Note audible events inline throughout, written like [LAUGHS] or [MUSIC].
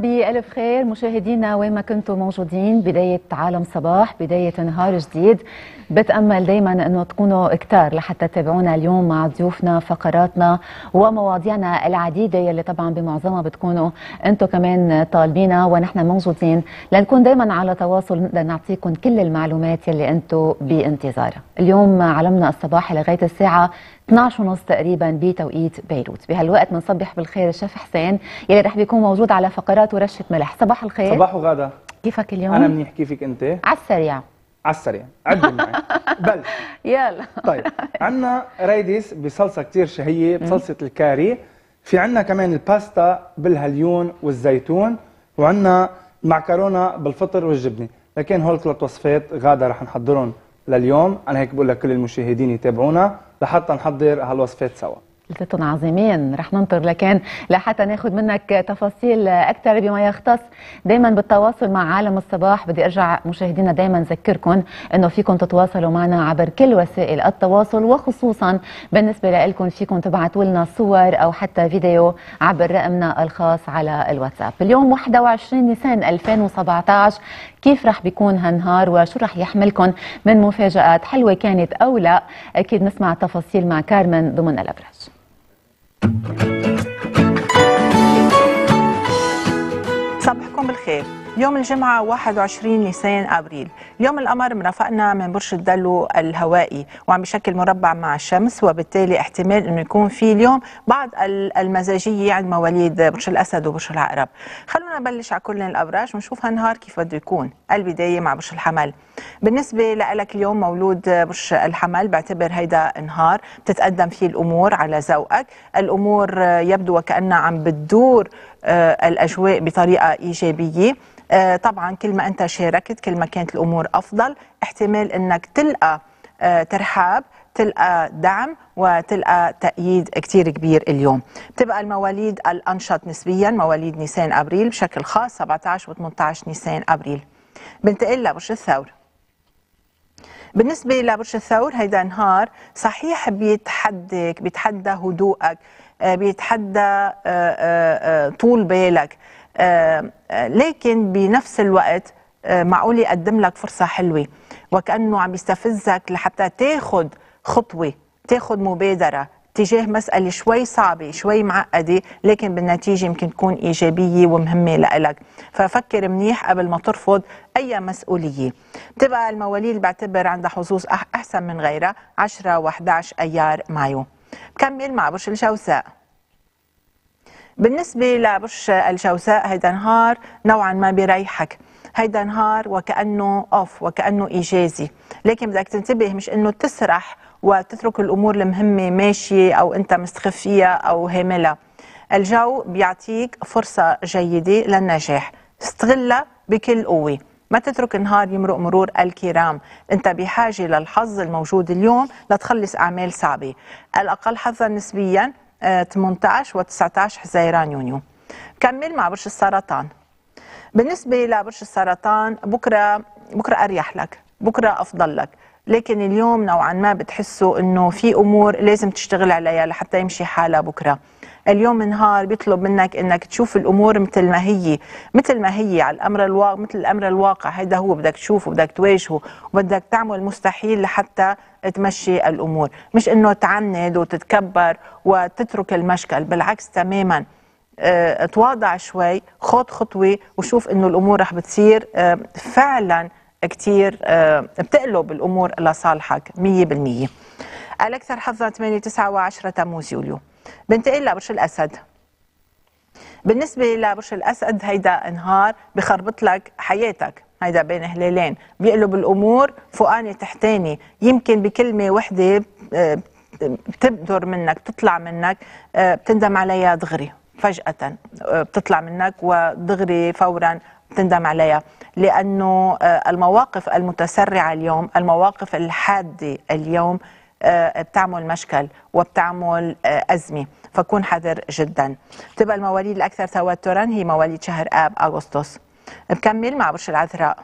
بألف خير مشاهدينا وين ما كنتوا موجودين بداية عالم صباح بداية نهار جديد بتأمل دايما أنه تكونوا كتار لحتى تتابعونا اليوم مع ضيوفنا فقراتنا ومواضيعنا العديدة يلي طبعا بمعظمها بتكونوا أنتوا كمان طالبينا ونحن موجودين لنكون دايما على تواصل لنعطيكم كل المعلومات يلي أنتوا بانتظارها اليوم عالمنا الصباح لغاية الساعة 12 ونص تقريبا بتوقيت بيروت بهالوقت بنصبح بالخير الشيف حسين يلي رح بيكون موجود على فقرات ورشه ملح صباح الخير صباح وغدا كيفك اليوم انا منيح كيفك انت على السريع على السريع عدي معي [LAUGHS] بل يلا طيب عندنا رايديس بصلصه كثير شهيه بصلصه الكاري في عندنا كمان الباستا بالهليون والزيتون وعندنا معكرونه بالفطر والجبنه لكن هول ثلاث وصفات غاده رح نحضرهم لليوم انا هيك بقول لك كل المشاهدين يتابعونا لحتى نحضر هالوصفات سوا لذة عظيمين رح ننطر لكن لحتى ناخذ منك تفاصيل اكثر بما يختص دائما بالتواصل مع عالم الصباح بدي ارجع مشاهدينا دائما ذكركم انه فيكم تتواصلوا معنا عبر كل وسائل التواصل وخصوصا بالنسبه لكم فيكم تبعتوا لنا صور او حتى فيديو عبر رقمنا الخاص على الواتساب اليوم 21 نيسان 2017 كيف رح بيكون هالنهار وشو رح يحملكم من مفاجآت حلوة كانت أو لا أكيد نسمع تفاصيل مع كارمن ضمن الابراج صباحكم بالخير يوم الجمعة 21 نيسان أبريل يوم القمر مرافقنا من برج الدلو الهوائي وعم بشكل مربع مع الشمس وبالتالي احتمال أنه يكون في اليوم بعض المزاجية عند يعني مواليد برج الأسد وبرج العقرب خلونا نبلش على كل الأبراج ونشوف هالنهار كيف بده يكون البداية مع برج الحمل بالنسبة لك اليوم مولود برج الحمل بعتبر هيدا نهار بتتقدم فيه الأمور على ذوقك الأمور يبدو وكأنها عم بتدور آه، الأجواء بطريقة إيجابية آه، طبعا كل ما أنت شاركت كل ما كانت الأمور أفضل احتمال أنك تلقى آه، ترحاب تلقى دعم وتلقى تأييد كتير كبير اليوم بتبقى المواليد الأنشط نسبيا مواليد نيسان أبريل بشكل خاص 17 و 18 نيسان أبريل بنتقل لبرج الثور بالنسبة لبرج الثور هيدا نهار صحيح بيتحدك بيتحدى هدوءك آه، بيتحدى آه، آه، طول بالك لكن بنفس الوقت معقول يقدم لك فرصه حلوه وكانه عم يستفزك لحتى تاخذ خطوه تاخذ مبادره تجاه مسألة شوي صعبة شوي معقدة لكن بالنتيجة يمكن تكون إيجابية ومهمة لإلك ففكر منيح قبل ما ترفض أي مسؤولية بتبقى المواليد بعتبر عندها حظوظ أحسن من غيرها 10 و11 أيار مايو بكمل مع برج الجوزاء بالنسبة لبرج الجوزاء هيدا نهار نوعا ما بيريحك هيدا نهار وكأنه أوف وكأنه إيجازي لكن بدك تنتبه مش إنه تسرح وتترك الأمور المهمة ماشية أو أنت مستخفيها أو هاملها الجو بيعطيك فرصة جيدة للنجاح استغلها بكل قوة ما تترك النهار يمرق مرور الكرام أنت بحاجة للحظ الموجود اليوم لتخلص أعمال صعبة الأقل حظا نسبيا 18 و 19 حزيران يونيو كمل مع برج السرطان بالنسبة لبرج السرطان بكرة بكرة أريح لك بكرة أفضل لك لكن اليوم نوعا ما بتحسوا انه في امور لازم تشتغل عليها لحتى يمشي حالها بكره اليوم نهار بيطلب منك انك تشوف الامور مثل ما هي مثل ما هي على الامر الواقع مثل الامر الواقع هذا هو بدك تشوفه بدك تواجهه وبدك تعمل مستحيل لحتى تمشي الامور مش انه تعند وتتكبر وتترك المشكل بالعكس تماما آه، تواضع شوي خط خطوه وشوف انه الامور رح بتصير آه، فعلا كتير آه، بتقلب الامور لصالحك 100% الاكثر حظا 8 9 و10 تموز يوليو بنتقل لبرج الاسد بالنسبه لبرج الاسد هيدا نهار بخربط لك حياتك هيدا بين هلالين بيقلب الامور فوقاني تحتاني يمكن بكلمه وحده آه، بتبدر منك بتطلع منك آه، بتندم عليها دغري فجأة آه، بتطلع منك ودغري فورا بتندم عليها لأنه المواقف المتسرعة اليوم المواقف الحادة اليوم آه، بتعمل مشكل وبتعمل آه، أزمة فكون حذر جدا بتبقى المواليد الأكثر توترا هي مواليد شهر آب أغسطس بكمل مع برج العذراء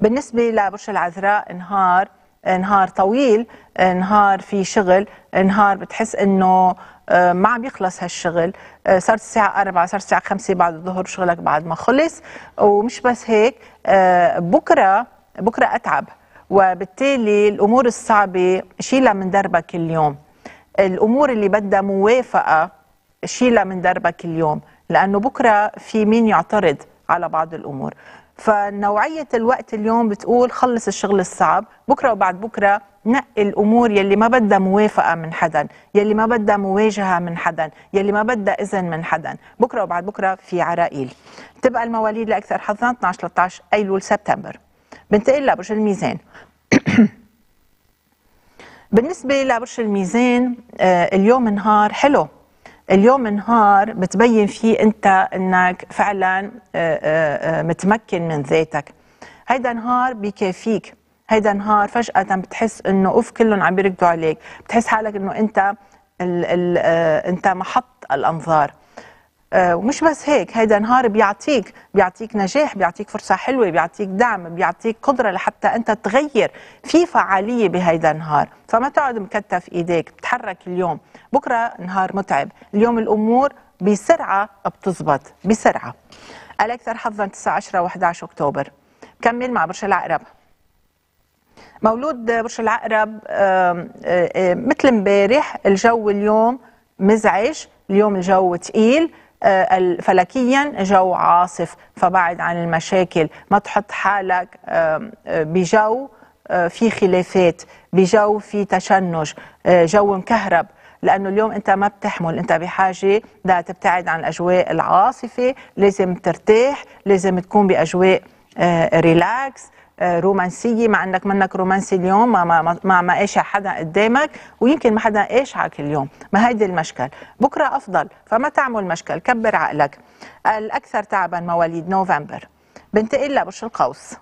بالنسبة لبرج العذراء نهار نهار طويل نهار في شغل نهار بتحس انه آه، ما عم يخلص هالشغل صارت الساعة 4 صارت الساعة 5 بعد الظهر شغلك بعد ما خلص ومش بس هيك بكرة بكرة أتعب وبالتالي الامور الصعبه شيلها من دربك اليوم الامور اللي بدها موافقه شيلها من دربك اليوم لانه بكره في مين يعترض على بعض الامور فنوعيه الوقت اليوم بتقول خلص الشغل الصعب بكره وبعد بكره نقي الامور يلي ما بدها موافقه من حدا يلي ما بدها مواجهه من حدا يلي ما بدها اذن من حدا بكره وبعد بكره في عراقيل تبقى المواليد لاكثر حظا 12 13 ايلول سبتمبر بنتقل لبرج الميزان [CLEARS THROAT] بالنسبة لبرج الميزان آه، اليوم نهار حلو اليوم نهار بتبين فيه انت انك فعلا آه، آه، متمكن من ذاتك هيدا نهار بكافيك هيدا نهار فجأة بتحس انه اوف كلهم عم يركضوا عليك بتحس حالك انه انت ال ال انت محط الانظار آه، ومش بس هيك هيدا نهار بيعطيك بيعطيك نجاح بيعطيك فرصة حلوة بيعطيك دعم بيعطيك قدرة لحتى أنت تغير في فعالية بهيدا النهار فما تقعد مكتف إيديك بتحرك اليوم بكرة نهار متعب اليوم الأمور بسرعة بتزبط بسرعة الأكثر حظا 9 10 و11 أكتوبر كمل مع برج العقرب مولود برج العقرب مثل امبارح الجو اليوم مزعج اليوم الجو تقيل آه، فلكيا جو عاصف فبعد عن المشاكل ما تحط حالك آه، بجو آه، في خلافات بجو في تشنج جو مكهرب لانه اليوم انت ما بتحمل انت بحاجه لتبتعد عن الاجواء العاصفه لازم ترتاح لازم تكون باجواء ريلاكس رومانسيه مع انك منك رومانسي اليوم ما ما ما, ما قاشع حدا قدامك ويمكن ما حدا عاك اليوم ما هيدي المشكل بكره افضل فما تعمل مشكل كبر عقلك الاكثر تعبا مواليد نوفمبر بنتقل لبرج القوس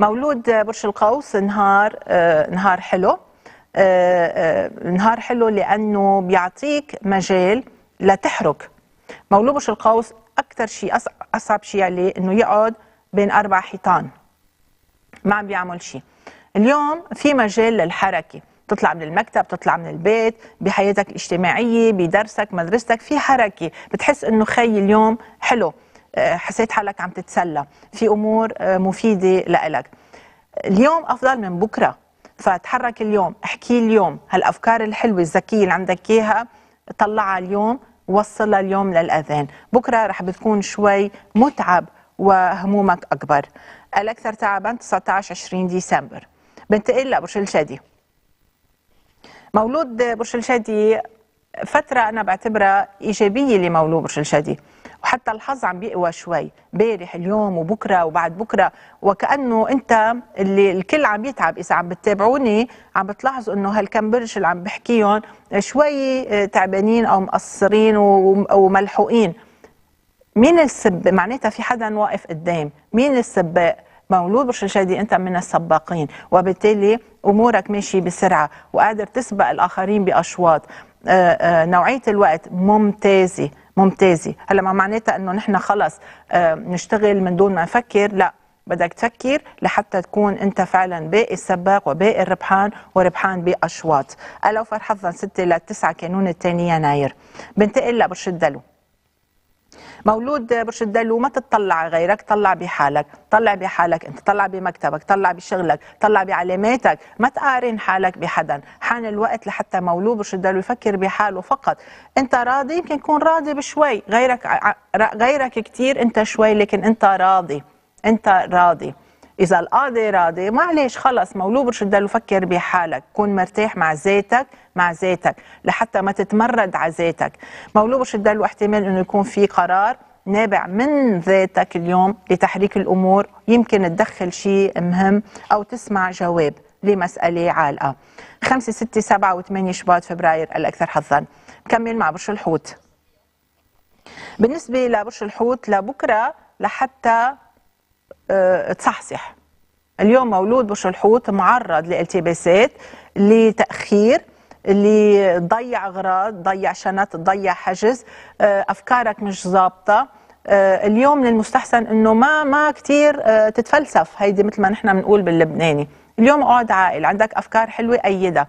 مولود برج القوس نهار آه، نهار حلو آه، آه، نهار حلو لانه بيعطيك مجال لتحرك مولود برج القوس اكثر شيء اصعب شيء عليه انه يقعد بين أربع حيطان ما عم بيعمل شيء اليوم في مجال للحركة تطلع من المكتب تطلع من البيت بحياتك الاجتماعية بدرسك مدرستك في حركة بتحس انه خي اليوم حلو آه، حسيت حالك عم تتسلى في أمور آه، مفيدة لإلك اليوم أفضل من بكرة فتحرك اليوم احكي اليوم هالأفكار الحلوة الذكية اللي عندك إياها طلعها اليوم وصلها اليوم للأذان بكرة رح بتكون شوي متعب وهمومك أكبر الأكثر تعبا 19-20 ديسمبر بنتقل لبرج الجدي مولود برج الجدي فترة أنا بعتبرها إيجابية لمولود برج الجدي وحتى الحظ عم بيقوى شوي بارح اليوم وبكره وبعد بكره وكانه انت اللي الكل عم يتعب اذا عم بتتابعوني عم بتلاحظوا انه هالكم برج اللي عم بحكيهم شوي تعبانين او مقصرين وملحوقين مين السب معناتها في حدا واقف قدام مين السباق مولود بالشاشة انت من السباقين وبالتالي امورك ماشيه بسرعه وقادر تسبق الاخرين باشواط آه، آه، نوعيه الوقت ممتازه ممتازه هلا ما معناتها انه نحن خلص آه، نشتغل من دون ما نفكر لا بدك تفكر لحتى تكون انت فعلا باقي السباق وباقي الربحان وربحان باشواط الا حظا 6 ل 9 كانون الثاني يناير بنتقل لبرج الدلو مولود الدلو ما تطلع غيرك طلع بحالك طلع بحالك انت طلع بمكتبك طلع بشغلك طلع بعلاماتك ما تقارن حالك بحدا حان الوقت لحتى مولود الدلو يفكر بحاله فقط انت راضي يمكن تكون راضي بشوي غيرك غيرك كثير انت شوي لكن انت راضي انت راضي اذا القاضي راضي معلش خلص مولو برج الدلو فكر بحالك كون مرتاح مع ذاتك مع ذاتك لحتى ما تتمرد على ذاتك مولو برج الدلو احتمال انه يكون في قرار نابع من ذاتك اليوم لتحريك الامور يمكن تدخل شيء مهم او تسمع جواب لمسألة عالقة 5 6 7 و8 شباط فبراير الأكثر حظا كمل مع برج الحوت بالنسبة لبرج الحوت لبكرة لحتى تصحصح اليوم مولود برج الحوت معرض لالتباسات لتاخير اللي ضيع اغراض ضيع شنط ضيع حجز آه، افكارك مش ظابطه آه، اليوم للمستحسن انه ما ما كثير آه، تتفلسف هيدي مثل ما نحن بنقول باللبناني اليوم اقعد عاقل عندك افكار حلوه ايدها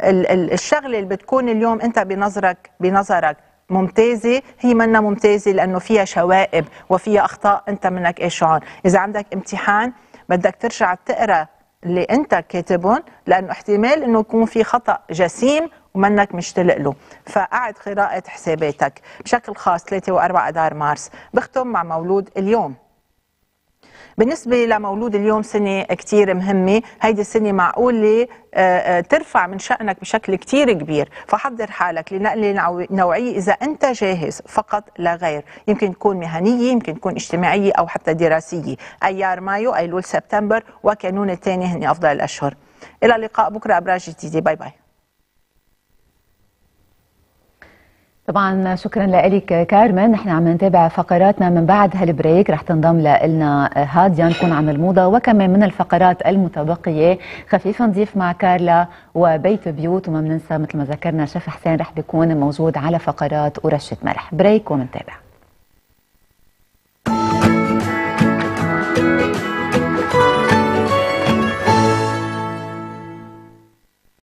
الشغله اللي بتكون اليوم انت بنظرك بنظرك ممتازه هي منا ممتازه لانه فيها شوائب وفيها اخطاء انت منك إيش عن اذا عندك امتحان بدك ترجع تقرا اللي انت كاتبهم لانه احتمال انه يكون في خطا جسيم ومنك مشتلق له فقعد قراءه حساباتك بشكل خاص 3 و4 اذار مارس بختم مع مولود اليوم بالنسبه لمولود اليوم سنه كثير مهمه هيدي السنه معقولة آه، آه، ترفع من شأنك بشكل كتير كبير فحضر حالك لنقلة نوعية إذا أنت جاهز فقط لا غير يمكن تكون مهنية يمكن تكون اجتماعية أو حتى دراسية أيار مايو أيلول سبتمبر وكانون الثاني هن أفضل الأشهر إلى اللقاء بكرة أبراج جديدة باي باي طبعا شكرا لك كارمن نحن عم نتابع فقراتنا من بعد هالبريك رح تنضم لنا هاديا نكون عن الموضة وكمان من الفقرات المتبقية خفيفا نضيف مع كارلا وبيت بيوت وما بننسى مثل ما ذكرنا شيف حسين رح بيكون موجود على فقرات ورشة ملح بريك ومنتابع